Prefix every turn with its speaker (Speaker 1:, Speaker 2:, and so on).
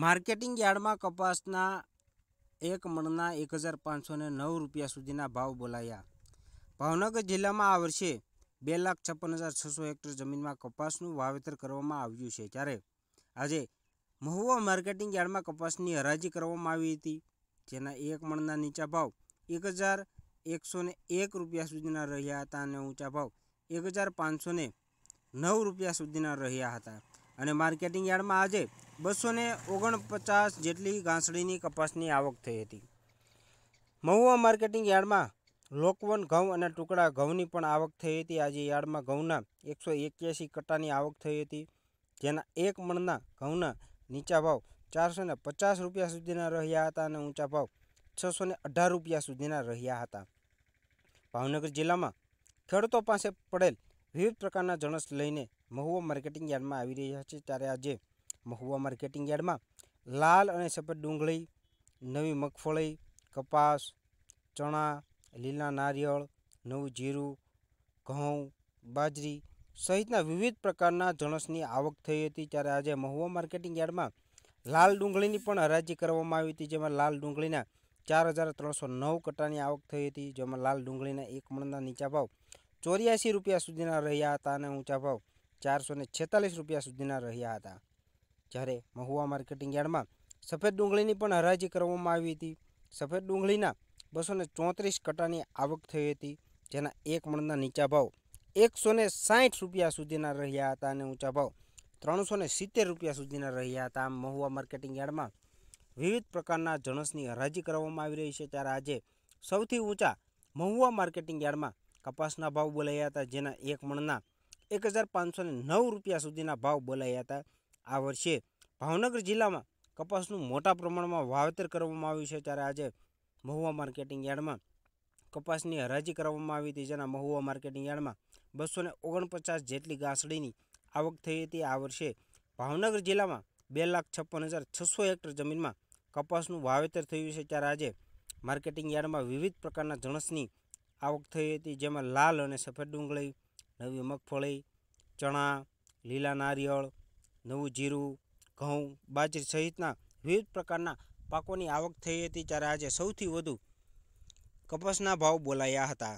Speaker 1: marketing યાર્ડમાં કપાસના એક મણના એક હજાર પાંચસો નવ રૂપિયા સુધીના ભાવ બોલાયા ભાવનગર જિલ્લામાં આ વર્ષે બે લાખ છપ્પન હજાર છસો હેક્ટર જમીનમાં કપાસનું વાવેતર કરવામાં આવ્યું છે ત્યારે આજે મહુવા માર્કેટિંગ યાર્ડમાં કપાસની હરાજી કરવામાં આવી હતી જેના એક મણના નીચા ભાવ એક હજાર એકસો એક રૂપિયા સુધીના રહ્યા હતા અને ઊંચા ભાવ એક હજાર પાંચસો નવ રૂપિયા સુધીના રહ્યા હતા અને માર્કેટિંગ યાર્ડમાં આજે બસો ને ઓગણપચાસ જેટલી ઘાસડીની કપાસની આવક થઈ હતી મહુવા માર્કેટિંગ યાર્ડમાં લોકવન ઘઉં અને ટુકડા ઘઉંની પણ આવક થઈ હતી આજે યાર્ડમાં ઘઉંના એકસો એક્યાસી કટ્ટાની આવક થઈ હતી જેના એક મણના ઘઉંના નીચા ભાવ ચારસો ને પચાસ રૂપિયા સુધીના રહ્યા હતા અને ઊંચા ભાવ છસો ને અઢાર રૂપિયા સુધીના રહ્યા હતા ભાવનગર જિલ્લામાં ખેડૂતો પાસે પડેલ વિવિધ પ્રકારના જણસ લઈને મહુવા માર્કેટિંગ યાર્ડમાં આવી રહ્યા છે ત્યારે આજે મહુવા માર્કેટિંગ યાર્ડમાં લાલ અને સફેદ ડુંગળી નવી મગફળી કપાસ ચણા લીલા નારિયેળ નવું જીરું ઘઉં બાજરી સહિતના વિવિધ પ્રકારના જણસની આવક થઈ હતી ત્યારે આજે મહુવા માર્કેટિંગ યાર્ડમાં લાલ ડુંગળીની પણ હરાજી કરવામાં આવી હતી જેમાં લાલ ડુંગળીના ચાર હજાર ત્રણસો નવ કટાની આવક થઈ હતી જેમાં લાલ ડુંગળીના એક મણના નીચા ભાવ ચોર્યાસી રૂપિયા સુધીના રહ્યા હતા અને ઊંચા ભાવ ચારસો ને છેતાલીસ રૂપિયા સુધીના રહ્યા હતા જ્યારે મહુવા માર્કેટિંગ યાર્ડમાં સફેદ ડુંગળીની પણ હરાજી કરવામાં આવી હતી સફેદ ડુંગળીના બસો ને ચોત્રીસ કટાની આવક થઈ હતી જેના એક મણના નીચા ભાવ એકસો ને સાહીઠ રૂપિયા સુધીના રહ્યા હતા અને ઊંચા ભાવ ત્રણસો ને સિત્તેર રૂપિયા સુધીના રહ્યા હતા આમ મહુવા માર્કેટિંગ યાર્ડમાં વિવિધ પ્રકારના જણસની હરાજી કરવામાં આવી રહી છે ત્યારે આજે સૌથી ઊંચા મહુવા માર્કેટિંગ યાર્ડમાં કપાસના ભાવ બોલાયા હતા જેના એક મણના એક હજાર પાંચસો નવ રૂપિયા સુધીના ભાવ બોલાયા હતા આ વર્ષે ભાવનગર જિલ્લામાં કપાસનું મોટા પ્રમાણમાં વાવેતર કરવામાં આવ્યું છે ત્યારે આજે મહુવા માર્કેટિંગ યાર્ડમાં કપાસની હરાજી કરવામાં આવી હતી જેના મહુવા માર્કેટિંગ યાર્ડમાં બસો ઓગણપચાસ જેટલી ગાસડીની આવક થઈ હતી આ વર્ષે ભાવનગર જિલ્લામાં બે લાખ છપ્પન હજાર છસો હેક્ટર જમીનમાં કપાસનું વાવેતર થયું છે ત્યારે આજે માર્કેટિંગ યાર્ડમાં વિવિધ પ્રકારના જણસની આવક થઈ હતી જેમાં લાલ અને સફેદ ડુંગળી નવી મગફળી ચણા લીલા નારિયેળ નવું જીરું ઘઉં બાજરી સહિતના વિવિધ પ્રકારના પાકોની આવક થઈ હતી ત્યારે આજે સૌથી વધુ કપાસના ભાવ બોલાયા હતા